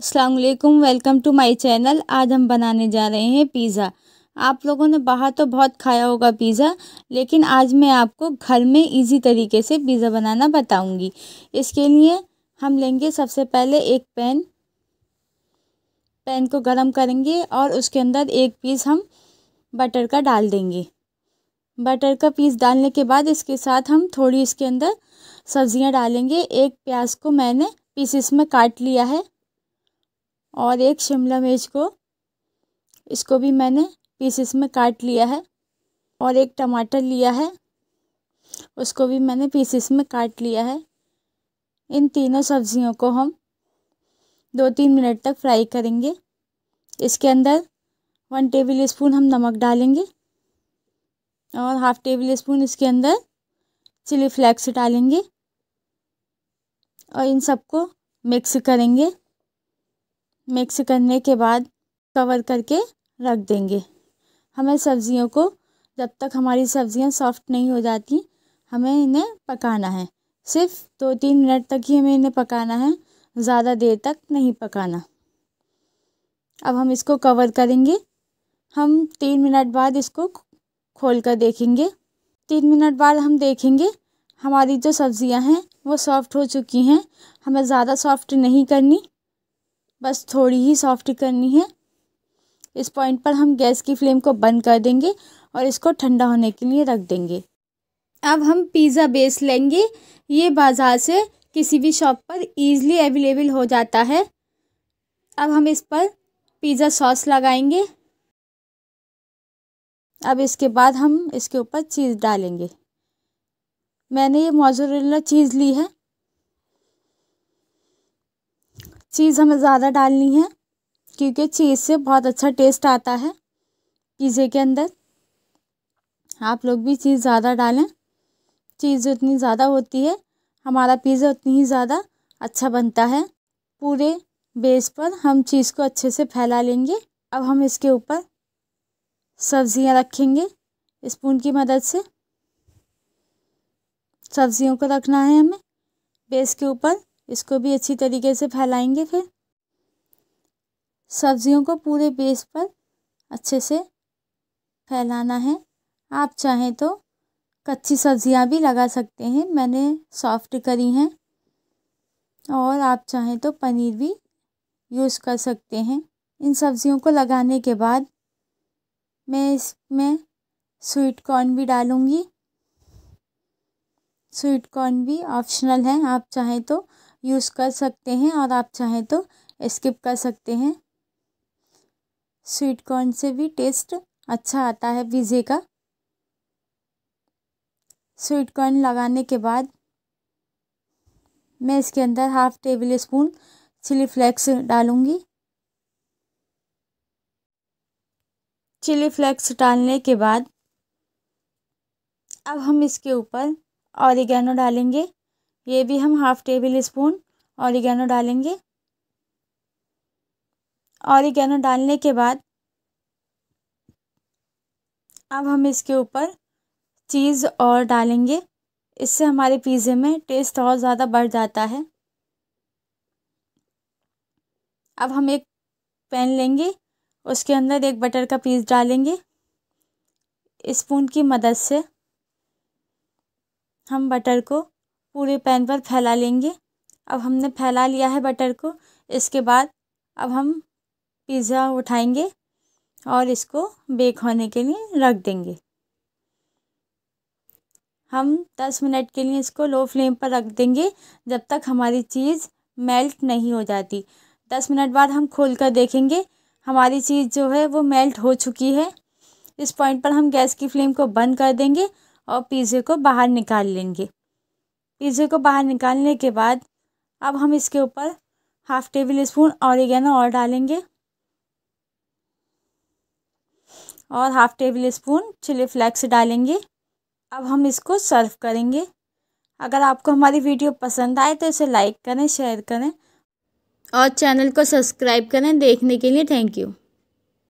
असलकुम welcome to my channel आज हम बनाने जा रहे हैं पिज़्ज़ा आप लोगों ने बाहर तो बहुत खाया होगा पिज़्ज़ा लेकिन आज मैं आपको घर में इजी तरीके से पिज़्ज़ा बनाना बताऊंगी इसके लिए हम लेंगे सबसे पहले एक पैन पैन को गरम करेंगे और उसके अंदर एक पीस हम बटर का डाल देंगे बटर का पीस डालने के बाद इसके साथ हम थोड़ी इसके अंदर सब्ज़ियाँ डालेंगे एक प्याज को मैंने पीसिस में काट लिया है और एक शिमला मिर्च को इसको भी मैंने पीसेस में काट लिया है और एक टमाटर लिया है उसको भी मैंने पीसेस में काट लिया है इन तीनों सब्जियों को हम दो तीन मिनट तक फ्राई करेंगे इसके अंदर वन टेबल स्पून हम नमक डालेंगे और हाफ़ टेबल स्पून इसके अंदर चिली फ्लेक्स डालेंगे और इन सबको मिक्स करेंगे मिक्स करने के बाद कवर करके रख देंगे हमें सब्ज़ियों को जब तक हमारी सब्ज़ियाँ सॉफ्ट नहीं हो जाती हमें इन्हें पकाना है सिर्फ दो तीन मिनट तक ही हमें इन्हें पकाना है ज़्यादा देर तक नहीं पकाना अब हम इसको कवर करेंगे हम तीन मिनट बाद इसको खोल कर देखेंगे तीन मिनट बाद हम देखेंगे हमारी जो सब्ज़ियां हैं वो सॉफ़्ट हो चुकी हैं हमें ज़्यादा सॉफ़्ट नहीं करनी बस थोड़ी ही सॉफ्ट करनी है इस पॉइंट पर हम गैस की फ्लेम को बंद कर देंगे और इसको ठंडा होने के लिए रख देंगे अब हम पिज़्ज़ा बेस लेंगे ये बाज़ार से किसी भी शॉप पर ईज़िली अवेलेबल हो जाता है अब हम इस पर पिज़्ज़ा सॉस लगाएंगे अब इसके बाद हम इसके ऊपर चीज़ डालेंगे मैंने ये मोजोरेला चीज़ ली है चीज़ हमें ज़्यादा डालनी है क्योंकि चीज़ से बहुत अच्छा टेस्ट आता है पिज़्ज़े के अंदर आप लोग भी चीज़ ज़्यादा डालें चीज़ जितनी ज़्यादा होती है हमारा पिज़्ज़ा उतनी ही ज़्यादा अच्छा बनता है पूरे बेस पर हम चीज़ को अच्छे से फैला लेंगे अब हम इसके ऊपर सब्ज़ियाँ रखेंगे स्पून की मदद से सब्ज़ियों को रखना है हमें बेस के ऊपर इसको भी अच्छी तरीके से फैलाएंगे फिर सब्जियों को पूरे बेस पर अच्छे से फैलाना है आप चाहें तो कच्ची सब्जियां भी लगा सकते हैं मैंने सॉफ्ट करी हैं और आप चाहें तो पनीर भी यूज़ कर सकते हैं इन सब्जियों को लगाने के बाद मैं इसमें स्वीट कॉर्न भी डालूँगी स्वीट कॉर्न भी ऑप्शनल है आप चाहें तो यूज़ कर सकते हैं और आप चाहें तो स्किप कर सकते हैं स्वीट कॉर्न से भी टेस्ट अच्छा आता है पिज़्ज़े का स्वीट कॉर्न लगाने के बाद मैं इसके अंदर half tablespoon chili flakes डालूँगी चिली फ्लेक्स डालने के बाद अब हम इसके ऊपर ऑरिगेनो डालेंगे ये भी हम हाफ़ टेबल स्पून ऑरिगेनो डालेंगे ऑरिगेनो डालने के बाद अब हम इसके ऊपर चीज़ और डालेंगे इससे हमारे पिज़्ज़े में टेस्ट और ज़्यादा बढ़ जाता है अब हम एक पैन लेंगे उसके अंदर एक बटर का पीस डालेंगे स्पून की मदद से हम बटर को पूरे पैन पर फैला लेंगे अब हमने फैला लिया है बटर को इसके बाद अब हम पिज़्ज़ा उठाएंगे और इसको बेक होने के लिए रख देंगे हम दस मिनट के लिए इसको लो फ्लेम पर रख देंगे जब तक हमारी चीज़ मेल्ट नहीं हो जाती दस मिनट बाद हम खोल कर देखेंगे हमारी चीज़ जो है वो मेल्ट हो चुकी है इस पॉइंट पर हम गैस की फ्लेम को बंद कर देंगे और पिज़्ज़े को बाहर निकाल लेंगे पिज़्ज़े को बाहर निकालने के बाद अब हम इसके ऊपर हाफ़ टेबल स्पून ऑरिगेनो और डालेंगे और half tablespoon chili flakes डालेंगे अब हम इसको सर्व करेंगे अगर आपको हमारी वीडियो पसंद आए तो इसे लाइक करें शेयर करें और चैनल को सब्सक्राइब करें देखने के लिए थैंक यू